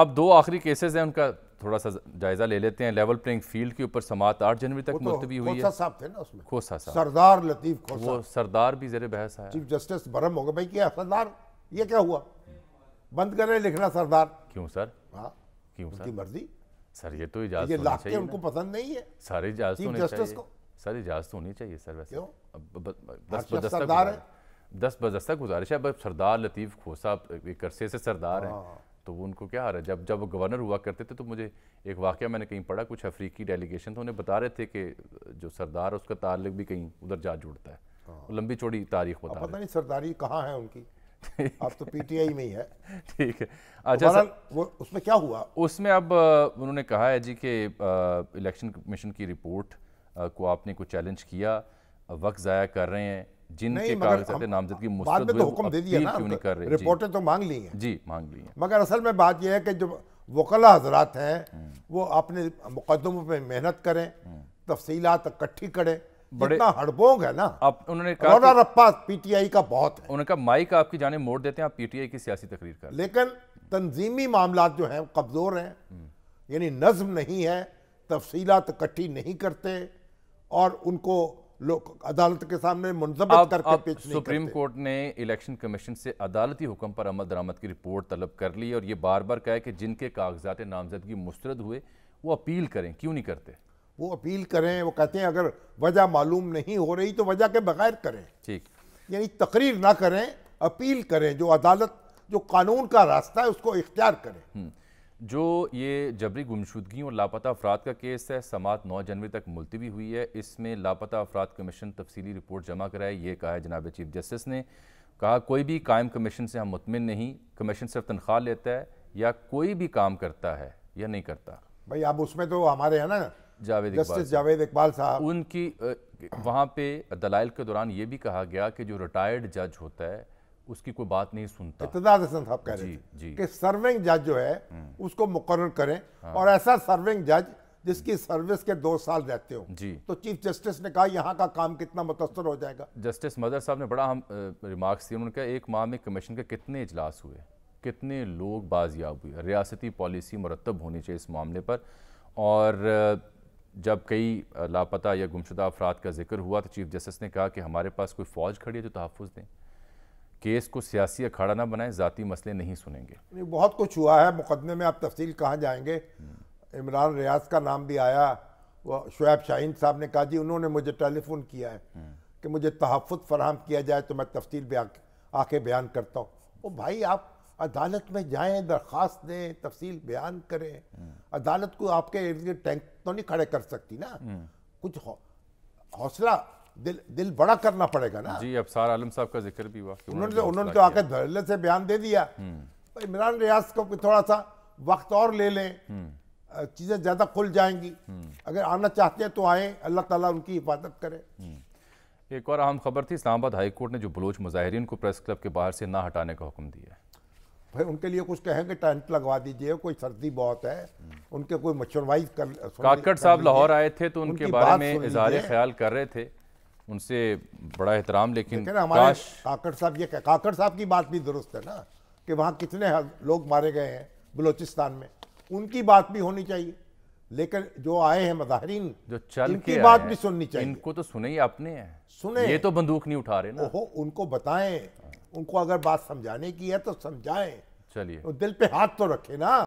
अब दो आखिरी केसेस हैं उनका थोड़ा सा जायजा ले लेते हैं लेवल प्लेइंग फील्ड के ऊपर समात आठ जनवरी तक तो मुलतवी हुई है थे ना उसमें खोसा साहब सरदार लतीफ खोसा वो सरदार भी जेर बहस है चीफ जस्टिस भरम होगा भाई सरदार ये क्या हुआ बंद कर रहे लिखना सरदार क्यों सर हाँ। क्यों सर मर्जी सर ये तो इजाजत ये लाके उनको पसंद नहीं है सारे इजाजत होनी चाहिए सर इजाजत होनी चाहिए सर वैसे क्यों दस है दस बदस्ता गुजारिश है सरदार लतीफ़ खोसा एक अरसे से सरदार है हाँ। तो वो उनको क्या आ रहा है जब जब गवर्नर हुआ करते थे तो मुझे एक वाक्य मैंने कहीं पढ़ा कुछ अफ्रीकी डेलीगेशन तो उन्हें बता रहे थे कि जो सरदार उसका ताल्लुक भी कहीं उधर जा जुड़ता है हाँ। लंबी चौड़ी तारीख बता पता नहीं सरदारी कहाँ है उनकी अब तो पीटीआई में ही है ठीक है अच्छा सर, वो उसमें क्या हुआ उसमें अब उन्होंने कहा है जी कि इलेक्शन कमीशन की रिपोर्ट को आपने कुछ चैलेंज किया वक्त ज़ाया कर रहे हैं जिनके नामजदगी तो तो रिपोर्टें तो मांग ली जी मांग ली मगर असल में बात यह है कि जो वकला हजरात हैं हम्म। वो अपने मुकदमों पर मेहनत करें हम्म। तफसीलात इकट्ठी करें हड़बोंग है ना आप उन्होंने कहा रप्पा पीटीआई का बहुत है उन्होंने कहा माइक आपकी जाने मोड़ देते हैं आप पीटीआई की सियासी तकरीर कर लेकिन तंजीमी मामला जो है कमज़ोर हैं हम्म। यानी नज्म नहीं है तफसीलात इकट्ठी नहीं करते और उनको लोग अदालत के सामने करके सुप्रीम कोर्ट ने इलेक्शन कमीशन से अदालती हुक्म पर अमद दरामद की रिपोर्ट तलब कर ली और ये बार बार कहे कि जिनके कागजात नामजदगी मुस्रद हुए वो अपील करें क्यों नहीं करते वो अपील करें वो कहते हैं अगर वजह मालूम नहीं हो रही तो वजह के बगैर करें ठीक यानी तकरीर ना करें अपील करें जो अदालत जो कानून का रास्ता है उसको इख्तियार करें हम्म। जो ये जबरी गुमशुदगी और लापता अफराद का केस है समात नौ जनवरी तक मुलतवी हुई है इसमें लापता अफराद कमीशन तफसीली रिपोर्ट जमा कराए ये कहा है जनाब चीफ जस्टिस ने कहा कोई भी कायम कमीशन से हम मुतमिन नहीं कमीशन सिर्फ तनख्वाह लेता है या कोई भी काम करता है या नहीं करता भाई आप उसमें तो हमारे हैं ना जावेद जस्टिस जावेद इकबाल साहब उनकी वहाँ पे दलाइल के दौरान ये भी कहा गया कि जो रिटायर्ड जज होता है उसकी कोई बात नहीं सुनता साहब कह रहे जी, जी कि सर्विंग जज जो है हम्म। उसको मुकर करें हाँ। और ऐसा सर्विंग जज जिसकी सर्विस के दो साल रहते हो जी तो चीफ जस्टिस ने कहा यहाँ का काम कितना मुतासर हो जाएगा जस्टिस मदर साहब ने बड़ा हम रिमार्क्स दिए उन्होंने कहा एक माह में कमीशन के कितने इजलास हुए कितने लोग बाजियाब हुए रियासती पॉलिसी मरतब होनी चाहिए इस मामले पर और जब कई लापता या गुमशुदा अफराद का जिक्र हुआ तो चीफ जस्टिस ने कहा कि हमारे पास कोई फ़ौज खड़ी है जो तहफ़ दें केस को सियासी अखाड़ा ना बनाएं जाति मसले नहीं सुनेंगे बहुत कुछ हुआ है मुकदमे में आप तफसील कहाँ जाएंगे इमरान रियाज का नाम भी आया वह शुएब शाहीन साहब ने कहा जी उन्होंने मुझे टेलीफोन किया है कि मुझे तहफ़ फराहम किया जाए तो मैं तफसील बयान आके बयान करता हूँ ओ भाई आप अदालत में जाएं दरख्वास्त दें तफसील बयान करें अदालत को आपके इर्द गिर्द टैंक तो नहीं खड़े कर सकती ना कुछ हौसला दिल दिल बड़ा करना पड़ेगा ना जी अबसार आलम साहब का जिक्र भी हुआ उन्होंने उन्होंने तो, तो आकर धरले से बयान दे दिया हम्म। इमरान रियाज को थोड़ा सा वक्त और ले लें हम्म। चीज़ें ज़्यादा खुल जाएंगी हम्म। अगर आना चाहते हैं तो आए अल्लाह ताला उनकी हिफाजत करे एक और अहम खबर थी इस्लामाबाद हाईकोर्ट ने जो बलोच मुजाहरीन को प्रेस क्लब के बाहर से ना हटाने का हुक्म दिया है भाई उनके लिए कुछ कहेंगे टेंट लगवा दीजिए कोई सर्दी बहुत है उनके कोई मच्छरवाई कर काकड़ साहब लाहौर आए थे तो उनके बारे में इजहार ख्याल कर रहे थे उनसे बड़ा एहतराम लेकिन काकड़ साहब ये काकड़ साहब की बात भी दुरुस्त है ना कि वहाँ कितने लोग मारे गए हैं बलोचिस्तान में उनकी बात भी होनी चाहिए लेकिन जो आए हैं मजाहरीन जो चल इनकी बात भी सुननी चाहिए इनको तो सुने ही आपने है सुने ये तो बंदूक नहीं उठा रहे ना उनको बताएं उनको अगर बात समझाने की है तो समझाएं चलिए दिल पे हाथ तो रखे ना